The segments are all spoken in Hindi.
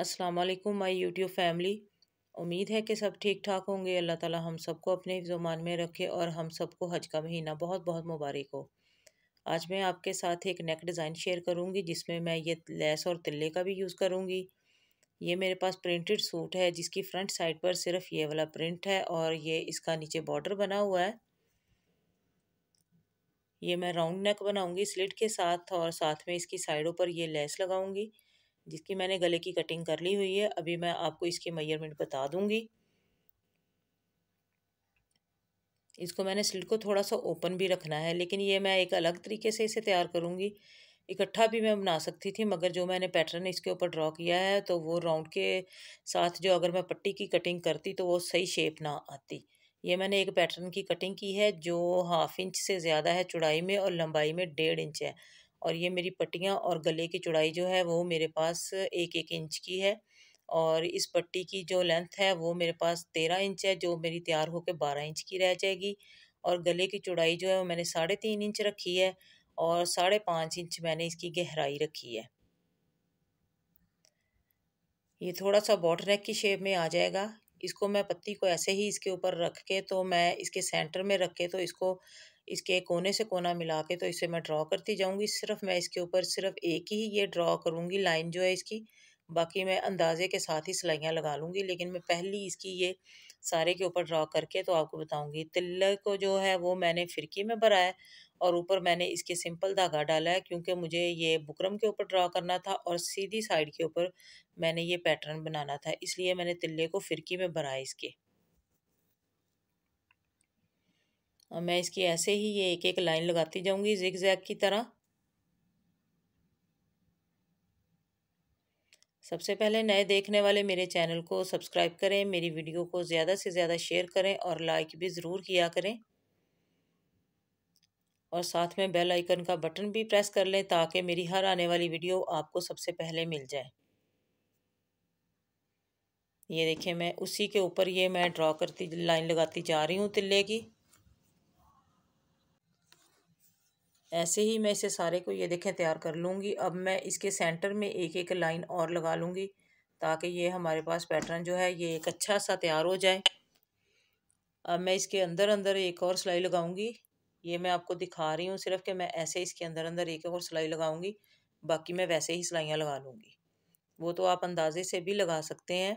अस्सलाम वालेकुम माय यूट्यूब फैमिली उम्मीद है कि सब ठीक ठाक होंगे अल्लाह ताला हम सबको अपने जुमान में रखे और हम सबको हज का महीना बहुत बहुत मुबारक हो आज मैं आपके साथ एक नेक डिज़ाइन शेयर करूँगी जिसमें मैं ये लेस और तिल्ले का भी यूज़ करूँगी ये मेरे पास प्रिंटेड सूट है जिसकी फ्रंट साइड पर सिर्फ ये वाला प्रिंट है और ये इसका नीचे बॉर्डर बना हुआ है ये मैं राउंड नेक बनाऊंगी स्लिट के साथ और साथ में इसकी साइडों पर ये लेस लगाऊंगी जिसकी मैंने गले की कटिंग कर ली हुई है अभी मैं आपको इसके मेजरमेंट बता दूंगी इसको मैंने स्लिट को थोड़ा सा ओपन भी रखना है लेकिन ये मैं एक अलग तरीके से इसे तैयार करूँगी इकट्ठा भी मैं बना सकती थी मगर जो मैंने पैटर्न इसके ऊपर ड्रॉ किया है तो वो राउंड के साथ जो अगर मैं पट्टी की कटिंग करती तो वो सही शेप ना आती ये मैंने एक पैटर्न की कटिंग की है जो हाफ इंच से ज़्यादा है चौड़ाई में और लंबाई में डेढ़ इंच है और ये मेरी पट्टियाँ और गले की चौड़ाई जो है वो मेरे पास एक एक इंच की है और इस पट्टी की जो लेंथ है वो मेरे पास तेरह इंच है जो मेरी तैयार होकर बारह इंच की रह जाएगी और गले की चौड़ाई जो है वो मैंने साढ़े तीन इंच रखी है और साढ़े पाँच इंच मैंने इसकी गहराई रखी है ये थोड़ा सा बॉटनेक नेक की शेप में आ जाएगा इसको मैं पत्ती को ऐसे ही इसके ऊपर रख के तो मैं इसके सेंटर में रख के तो इसको इसके कोने से कोना मिला के तो इसे मैं ड्रॉ करती जाऊँगी सिर्फ मैं इसके ऊपर सिर्फ एक ही ये ड्रॉ करूँगी लाइन जो है इसकी बाकी मैं अंदाजे के साथ ही सिलाइयाँ लगा लूँगी लेकिन मैं पहली इसकी ये सारे के ऊपर ड्रॉ करके तो आपको बताऊँगी तिल्ले को जो है वो मैंने फिरकी में भरा है और ऊपर मैंने इसके सिंपल धागा डाला है क्योंकि मुझे ये बुकरम के ऊपर ड्रा करना था और सीधी साइड के ऊपर मैंने ये पैटर्न बनाना था इसलिए मैंने तिल्ले को फिरकी में भरा इसके और मैं इसकी ऐसे ही ये एक एक लाइन लगाती जाऊंगी जिग जैग की तरह सबसे पहले नए देखने वाले मेरे चैनल को सब्सक्राइब करें मेरी वीडियो को ज़्यादा से ज़्यादा शेयर करें और लाइक भी ज़रूर किया करें और साथ में बेल आइकन का बटन भी प्रेस कर लें ताकि मेरी हर आने वाली वीडियो आपको सबसे पहले मिल जाए ये देखिए मैं उसी के ऊपर ये मैं ड्रॉ करती लाइन लगाती जा रही हूँ तिल्ले की ऐसे ही मैं इसे सारे को ये देखें तैयार कर लूँगी अब मैं इसके सेंटर में एक एक लाइन और लगा लूँगी ताकि ये हमारे पास पैटर्न जो है ये एक अच्छा सा तैयार हो जाए अब मैं इसके अंदर अंदर एक और सिलाई लगाऊंगी ये मैं आपको दिखा रही हूँ सिर्फ कि मैं ऐसे इसके अंदर अंदर एक और सिलाई लगाऊंगी बाकी मैं वैसे ही सिलाइयाँ लगा लूँगी वो तो आप अंदाजे से भी लगा सकते हैं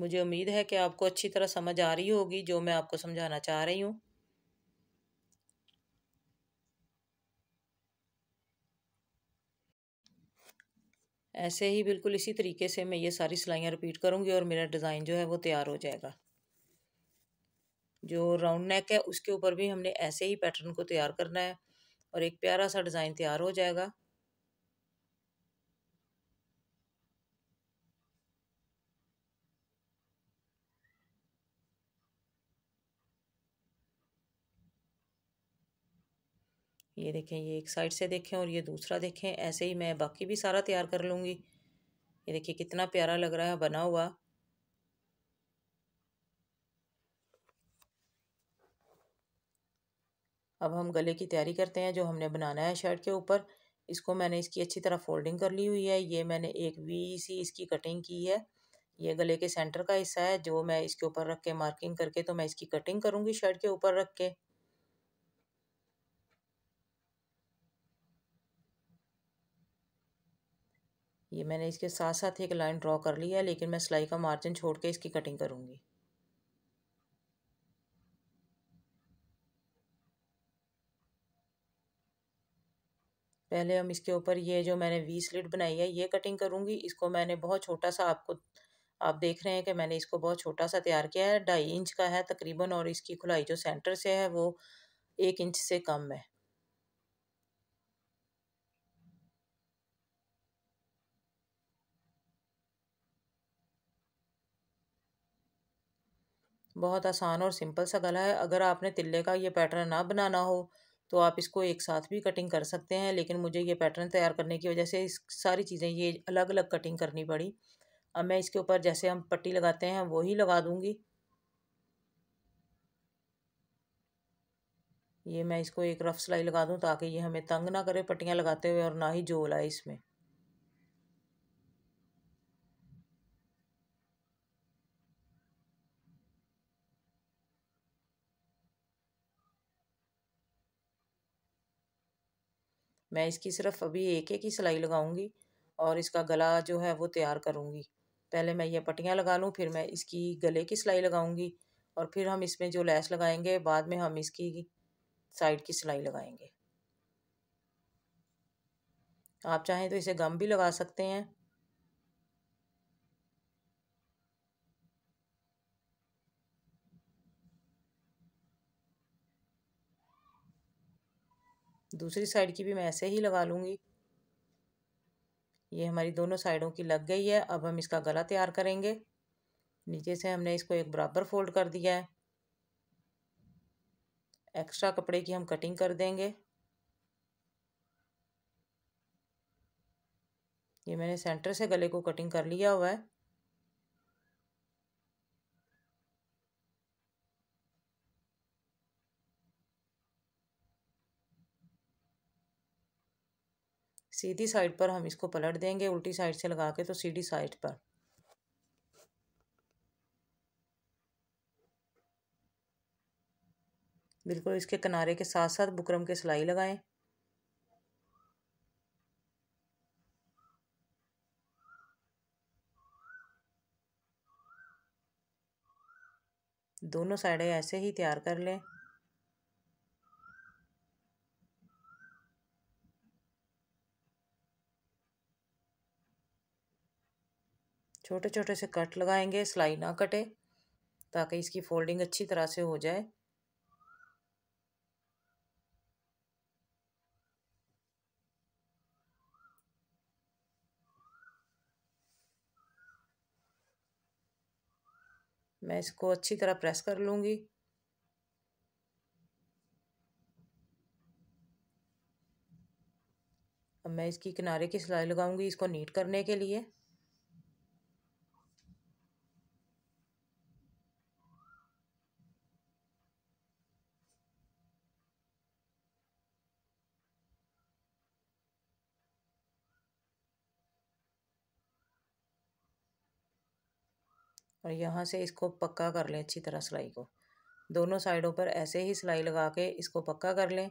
मुझे उम्मीद है कि आपको अच्छी तरह समझ आ रही होगी जो मैं आपको समझाना चाह रही हूँ ऐसे ही बिल्कुल इसी तरीके से मैं ये सारी सिलाइयाँ रिपीट करूँगी और मेरा डिज़ाइन जो है वो तैयार हो जाएगा जो राउंड नेक है उसके ऊपर भी हमने ऐसे ही पैटर्न को तैयार करना है और एक प्यारा सा डिज़ाइन तैयार हो जाएगा ये देखें ये एक साइड से देखें और ये दूसरा देखें ऐसे ही मैं बाकी भी सारा तैयार कर लूँगी ये देखिए कितना प्यारा लग रहा है बना हुआ अब हम गले की तैयारी करते हैं जो हमने बनाना है शर्ट के ऊपर इसको मैंने इसकी अच्छी तरह फोल्डिंग कर ली हुई है ये मैंने एक वी सी इसकी कटिंग की है ये गले के सेंटर का हिस्सा है जो मैं इसके ऊपर रख के मार्किंग करके तो मैं इसकी कटिंग करूँगी शर्ट के ऊपर रख के ये मैंने इसके साथ साथ एक लाइन ड्रॉ कर ली है लेकिन मैं सिलाई का मार्जिन छोड़ के इसकी कटिंग करूँगी पहले हम इसके ऊपर ये जो मैंने वी स्लिट बनाई है ये कटिंग करूँगी इसको मैंने बहुत छोटा सा आपको आप देख रहे हैं कि मैंने इसको बहुत छोटा सा तैयार किया है ढाई इंच का है तकरीबन और इसकी खुलाई जो सेंटर से है वो एक इंच से कम है बहुत आसान और सिंपल सा गला है अगर आपने तिल्ले का ये पैटर्न ना बनाना हो तो आप इसको एक साथ भी कटिंग कर सकते हैं लेकिन मुझे ये पैटर्न तैयार करने की वजह से इस सारी चीज़ें ये अलग अलग कटिंग करनी पड़ी अब मैं इसके ऊपर जैसे हम पट्टी लगाते हैं वो ही लगा दूँगी ये मैं इसको एक रफ़ सिलाई लगा दूँ ताकि ये हमें तंग ना करे पट्टियाँ लगाते हुए और ना ही जोल आए इसमें मैं इसकी सिर्फ अभी एक एक ही सिलाई लगाऊंगी और इसका गला जो है वो तैयार करूंगी पहले मैं ये पट्टियाँ लगा लूँ फिर मैं इसकी गले की सिलाई लगाऊंगी और फिर हम इसमें जो लैस लगाएंगे बाद में हम इसकी साइड की सिलाई लगाएंगे आप चाहें तो इसे गम भी लगा सकते हैं दूसरी साइड की भी मैं ऐसे ही लगा लूँगी ये हमारी दोनों साइडों की लग गई है अब हम इसका गला तैयार करेंगे नीचे से हमने इसको एक बराबर फोल्ड कर दिया है एक्स्ट्रा कपड़े की हम कटिंग कर देंगे ये मैंने सेंटर से गले को कटिंग कर लिया हुआ है सीधी साइड पर हम इसको पलट देंगे उल्टी साइड से लगा के तो सीधी साइड पर बिल्कुल इसके किनारे के साथ साथ बुकरम के सिलाई लगाएं दोनों साइडें ऐसे ही तैयार कर लें छोटे छोटे से कट लगाएंगे सिलाई ना कटे ताकि इसकी फोल्डिंग अच्छी तरह से हो जाए मैं इसको अच्छी तरह प्रेस कर लूँगी अब मैं इसकी किनारे की सिलाई लगाऊंगी इसको नीट करने के लिए और यहाँ से इसको पक्का कर लें अच्छी तरह सिलाई को दोनों साइडों पर ऐसे ही सिलाई लगा के इसको पक्का कर लें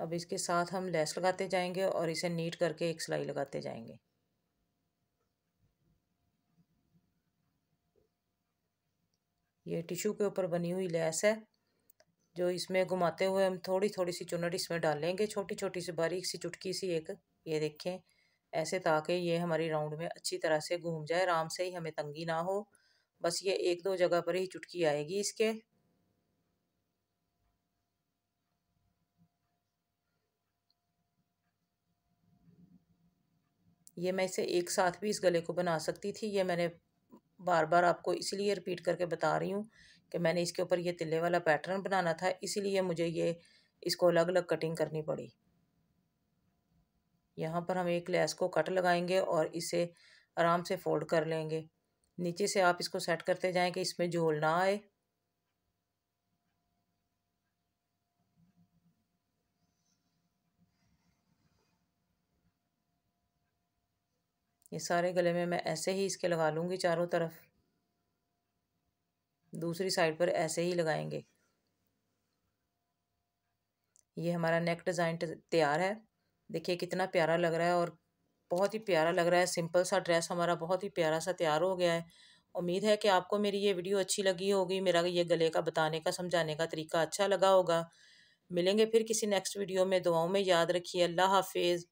अब इसके साथ हम लेस लगाते जाएंगे और इसे नीट करके एक सिलाई लगाते जाएंगे ये टिश्यू के ऊपर बनी हुई लैस है जो इसमें घुमाते हुए हम थोड़ी थोड़ी सी चुनट इसमें डालेंगे छोटी छोटी सी बारीक सी चुटकी सी एक ये देखें ऐसे ताकि ये हमारी राउंड में अच्छी तरह से घूम जाए आराम से ही हमें तंगी ना हो बस ये एक दो जगह पर ही चुटकी आएगी इसके ये मैं इसे एक साथ भी इस गले को बना सकती थी ये मैंने बार बार आपको इसीलिए रिपीट करके बता रही हूँ कि मैंने इसके ऊपर ये तिले वाला पैटर्न बनाना था इसीलिए मुझे ये इसको अलग अलग कटिंग करनी पड़ी यहाँ पर हम एक लेस को कट लगाएंगे और इसे आराम से फोल्ड कर लेंगे नीचे से आप इसको सेट करते जाएं कि इसमें झोल ना आए ये सारे गले में मैं ऐसे ही इसके लगा लूँगी चारों तरफ दूसरी साइड पर ऐसे ही लगाएंगे ये हमारा नेक डिज़ाइन तैयार है देखिए कितना प्यारा लग रहा है और बहुत ही प्यारा लग रहा है सिंपल सा ड्रेस हमारा बहुत ही प्यारा सा तैयार हो गया है उम्मीद है कि आपको मेरी ये वीडियो अच्छी लगी होगी मेरा ये गले का बताने का समझाने का तरीका अच्छा लगा होगा मिलेंगे फिर किसी नेक्स्ट वीडियो में दुआओं में याद रखिए अल्लाह हाफिज़